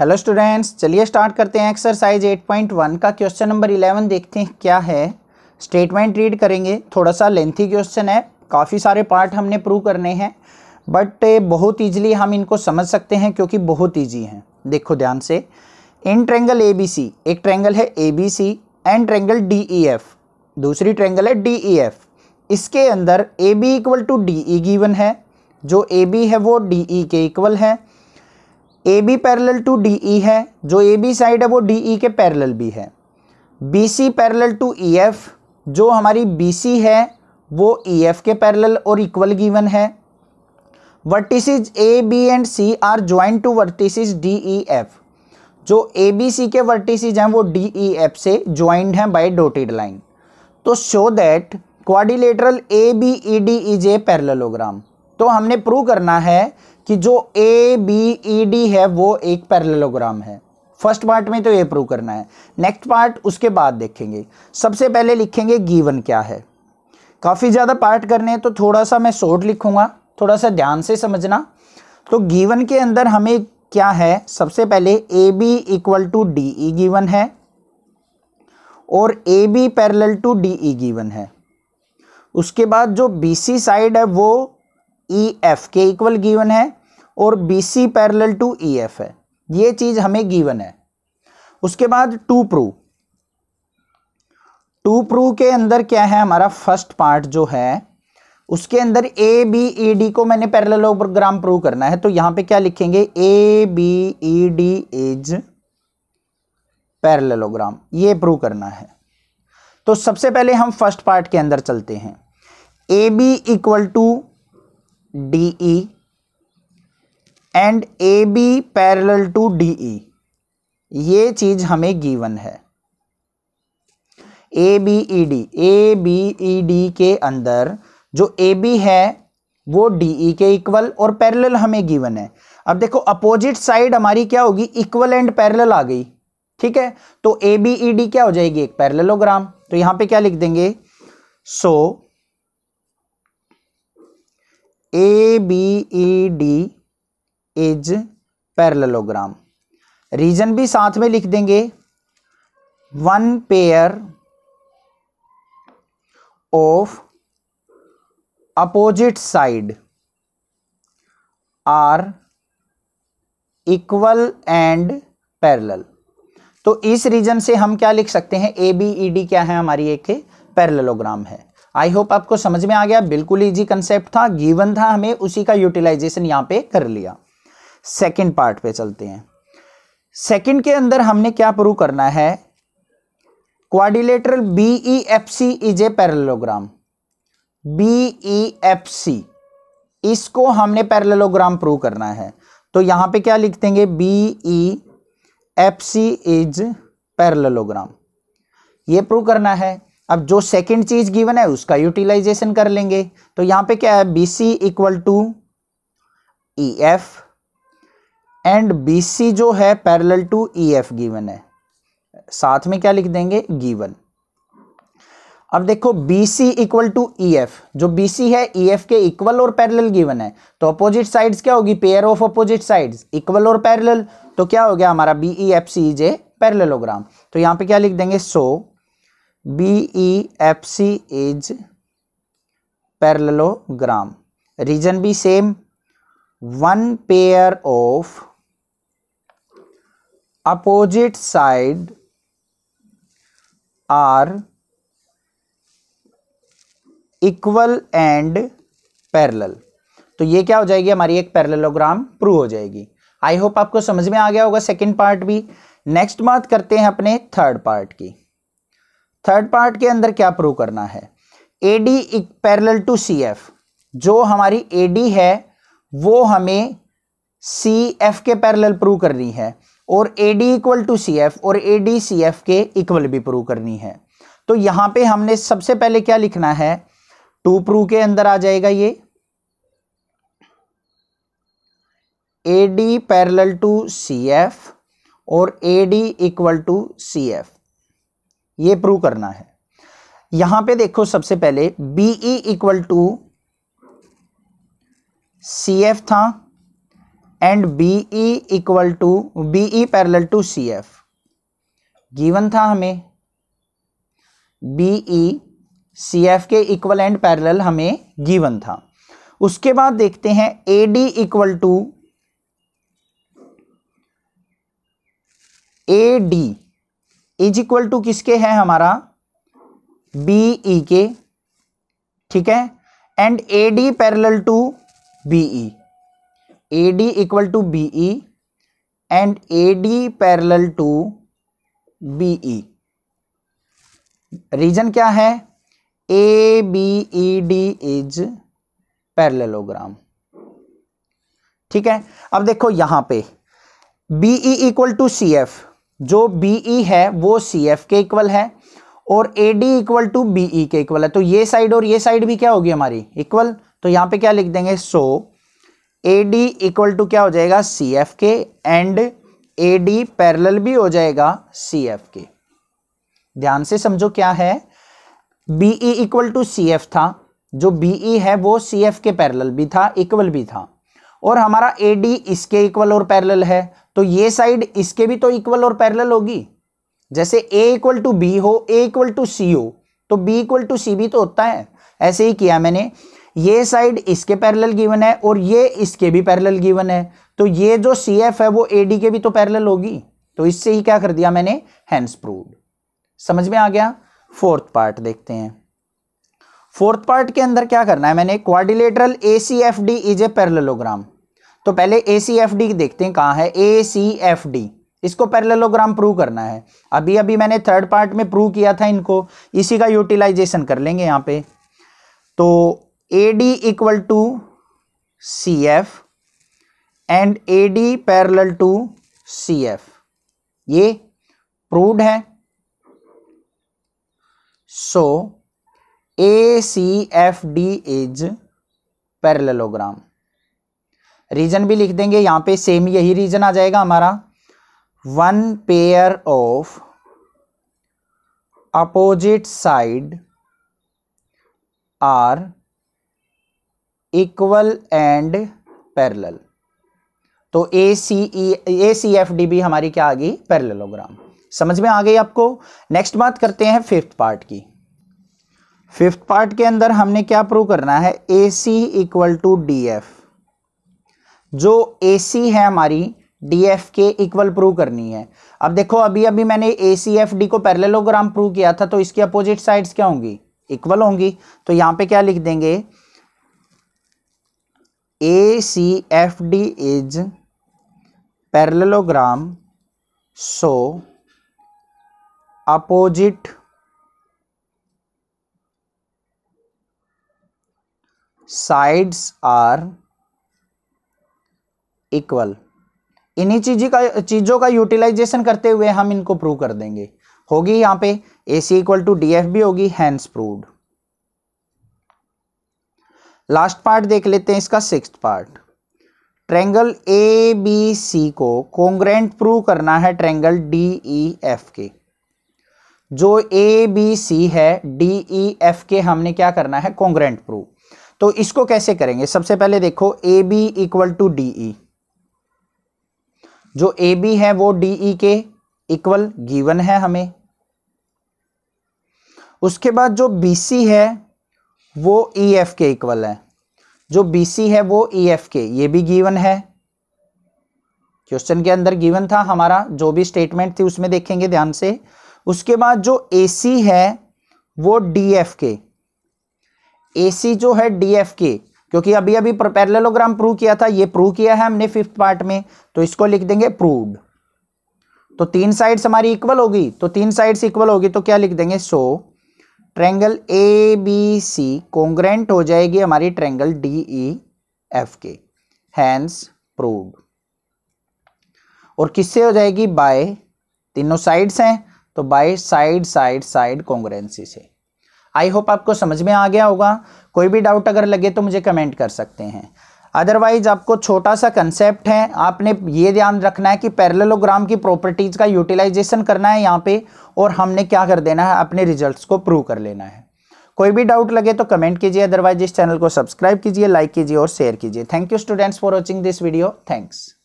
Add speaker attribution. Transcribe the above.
Speaker 1: hello students चलिए start करते हैं एक्सरसाइज 8.1 का क्वेश्चन नंबर 11 देखते हैं क्या है स्टेटमेंट रीड करेंगे थोड़ा सा लेंथी क्वेश्चन है काफ़ी सारे पार्ट हमने प्रूव करने हैं बट बहुत ईजिली हम इनको समझ सकते हैं क्योंकि बहुत ईजी हैं देखो ध्यान से इन ट्रेंगल ए एक ट्रेंगल है A B C and triangle D E F दूसरी ट्रेंगल है डी ई एफ इसके अंदर A B equal to D E given है जो ए बी है वो डी ई e के इक्वल है A B parallel to D E है जो ए बी साइड है वो डी ई e के पैरल भी है B C parallel to E F जो हमारी बी सी है वो ई e एफ के पैरल और इक्वल गिवन है vertices A B and C are join to vertices D E F जो ए बी सी के वर्टिसेज हैं वो डी ई एफ से ज्वाइंड हैं बाई डोटेड लाइन तो show that quadrilateral A B E D is a parallelogram तो हमने prove करना है कि जो ए बी ई डी है वो एक पैरेललोग्राम है फर्स्ट पार्ट में तो ये प्रूव करना है नेक्स्ट पार्ट उसके बाद देखेंगे सबसे पहले लिखेंगे गीवन क्या है काफ़ी ज़्यादा पार्ट करने हैं तो थोड़ा सा मैं शॉर्ट लिखूंगा थोड़ा सा ध्यान से समझना तो गीवन के अंदर हमें क्या है सबसे पहले A B equal to D E given है और A B parallel to D E given है उसके बाद जो बी सी साइड है वो ई e, एफ के इक्वल गीवन है और B C parallel to E F है ये चीज हमें गिवन है उसके बाद टू प्रू टू प्रू के अंदर क्या है हमारा फर्स्ट पार्ट जो है उसके अंदर ए बी ई डी को मैंने ग्राम प्रूव करना है तो यहां पे क्या लिखेंगे A B E D is parallelogram ये प्रूव करना है तो सबसे पहले हम फर्स्ट पार्ट के अंदर चलते हैं A B equal to D E and A B parallel to D E ये चीज़ हमें गीवन है A B E D A B E D के अंदर जो ए बी है वो डी ई e के इक्वल और पैरेलल हमें गिवन है अब देखो अपोजिट साइड हमारी क्या होगी इक्वल एंड पैरेलल आ गई ठीक है तो ए बी ई डी क्या हो जाएगी एक पैरेललोग्राम तो यहां पे क्या लिख देंगे so A B E D is parallelogram reason भी साथ में लिख देंगे one pair of opposite side are equal and parallel तो इस रीजन से हम क्या लिख सकते हैं ए बी ई डी क्या है हमारी एक पैरलोग्राम है आई होप आपको समझ में आ गया बिल्कुल इजी कंसेप्ट था गिवन था हमें उसी का यूटिलाइजेशन यहां पे कर लिया सेकंड पार्ट पे चलते हैं सेकंड के अंदर हमने क्या प्रूव करना है quadrilateral B E F C is a parallelogram B E F C इसको हमने पैरलोग्राम प्रूव करना है तो यहां पे क्या लिख देंगे B E F C is parallelogram ये प्रूव करना है अब जो सेकंड चीज गिवन है उसका यूटिलाइजेशन कर लेंगे तो यहां पे क्या है B C equal to E F and B C जो है पैरेलल टू ईएफ गिवन है साथ में क्या लिख देंगे गिवन अब देखो B C equal to EF जो BC है EF के इक्वल और पैरेलल गिवन है तो अपोजिट साइड्स क्या होगी pair of opposite sides equal और पैरेलल तो क्या हो गया हमारा बी ई एफ सी जे पैरलोग्राम तो यहां पे क्या लिख देंगे so B E F C is parallelogram reason भी same one pair of opposite side are equal and parallel तो ये क्या हो जाएगी हमारी एक पैरेललोग्राम प्रूव हो जाएगी आई होप आपको समझ में आ गया होगा सेकंड पार्ट भी नेक्स्ट बात करते हैं अपने थर्ड पार्ट की थर्ड पार्ट के अंदर क्या प्रूव करना है A D parallel parallel to C F जो हमारी एडी है वो हमें सी एफ के पैरल प्रूव करनी है और A D equal to C F और ए डी सी एफ के इक्वल भी प्रूव करनी है तो यहां पे हमने सबसे पहले क्या लिखना है टू प्रू के अंदर आ जाएगा ये A D parallel to C F और A D equal to C F ये प्रूव करना है यहां पे देखो सबसे पहले B E equal to C F था and B E equal to B E parallel to C F given था हमें बी ई सी एफ के इक्वल एंड पैरल हमें गीवन था उसके बाद देखते हैं A D equal to A D is equal to किसके है हमारा बी ई e के ठीक है and A D parallel to B E A D equal to B E and A D parallel to B E reason क्या है A B E D is parallelogram ठीक है अब देखो यहां पे B E equal to C F जो B E e है वो सी एफ के इक्वल है और A D equal to B E के इक्वल है तो ये साइड और ये साइड भी क्या होगी हमारी इक्वल तो यहां पे क्या लिख देंगे so so, A D equal to क्या हो जाएगा सी एफ के एंड ए डी पैरल भी हो जाएगा सी एफ के ध्यान से समझो क्या है B E equal to C F था जो बी ई e है वो सी एफ के पैरल भी था इक्वल भी था और हमारा ए डी इसके इक्वल और पैरल है तो ये साइड इसके भी तो इक्वल और पैरल होगी जैसे ए इक्वल टू बी हो ए इक्वल टू सी हो तो बी इक्वल टू सी भी तो होता है ऐसे ही किया मैंने ये साइड इसके पैरेलल गिवन है और ये इसके भी पैरेलल गिवन है तो ये जो सी एफ है वो ए डी के भी तो पैरेलल होगी तो इससे ही क्या कर दिया मैंने हैंस प्रूव समझ में आ गया फोर्थ पार्ट देखते हैं फोर्थ पार्ट के अंदर क्या करना है मैंने quadrilateral A C F D is a parallelogram तो पहले ए सी एफ डी देखते हैं कहां है ए सी एफ डी इसको पैरलोग्राम प्रूव करना है अभी अभी मैंने थर्ड पार्ट में प्रूव किया था इनको इसी का यूटिलाइजेशन कर लेंगे यहाँ पे तो A D equal to C F and A D parallel to C F ये प्रूड है so A C F D is parallelogram reason भी लिख देंगे यहां पे सेम यही रीजन आ जाएगा हमारा one pair of opposite side are equal and parallel तो A C E A C F D B हमारी क्या आ गई पैरेललोग्राम समझ में आ गई आपको नेक्स्ट बात करते हैं फिफ्थ पार्ट की फिफ्थ पार्ट के अंदर हमने क्या प्रूव करना है A C equal to D F जो ए सी है हमारी डी एफ के इक्वल प्रूव करनी है अब देखो अभी अभी मैंने ए सी एफ डी को पैरेललोग्राम प्रूव किया था तो इसकी अपोजिट साइड्स क्या होंगी इक्वल होंगी तो यहां पे क्या लिख देंगे A C F D is parallelogram so opposite sides are equal इन्हीं चीज़ों का चीज़ों का यूटिलाइजेशन करते हुए हम इनको प्रूव कर देंगे होगी यहां पे A C equal to D F बी होगी हैंड्स प्रूव्ड लास्ट पार्ट देख लेते हैं इसका six part triangle A B C को कॉन्ग्रेंट प्रूव करना है ट्रेंगल डी ई एफ के जो ए बी सी है डी ई एफ के हमने क्या करना है कॉन्ग्रेंट प्रूव तो इसको कैसे करेंगे सबसे पहले देखो A B equal to D E जो ए बी है वो डी ई के इक्वल गिवन है हमें उसके बाद जो बी सी है वो ई एफ के इक्वल है जो बी सी है वो ई एफ के ये भी गिवन है क्वेश्चन के अंदर गिवन था हमारा जो भी स्टेटमेंट थी उसमें देखेंगे ध्यान से उसके बाद जो ए सी है वो डी एफ के ए सी जो है डी एफ के क्योंकि अभी अभी प्रोपेरलोग्राम प्रूव किया था ये प्रूव किया है हमने फिफ्थ पार्ट में तो इसको लिख देंगे प्रूव तो तीन साइड्स हमारी इक्वल होगी तो तीन साइड्स इक्वल होगी तो क्या लिख देंगे so so, triangle A B C congruent हो जाएगी हमारी ट्रेंगल डी ई एफ के हैंस प्रूव और किससे हो जाएगी बाय तीनों साइड्स हैं तो by side side side congruency से आई होप आपको समझ में आ गया होगा कोई भी डाउट अगर लगे तो मुझे कमेंट कर सकते हैं अदरवाइज आपको छोटा सा कंसेप्ट है आपने ये ध्यान रखना है कि पैरेललोग्राम की प्रॉपर्टीज़ का यूटिलाइजेशन करना है यहाँ पे और हमने क्या कर देना है अपने रिजल्ट्स को प्रूव कर लेना है कोई भी डाउट लगे तो कमेंट कीजिए अदरवाइज इस चैनल को सब्सक्राइब कीजिए लाइक कीजिए और शेयर कीजिए thank you students for watching this video thanks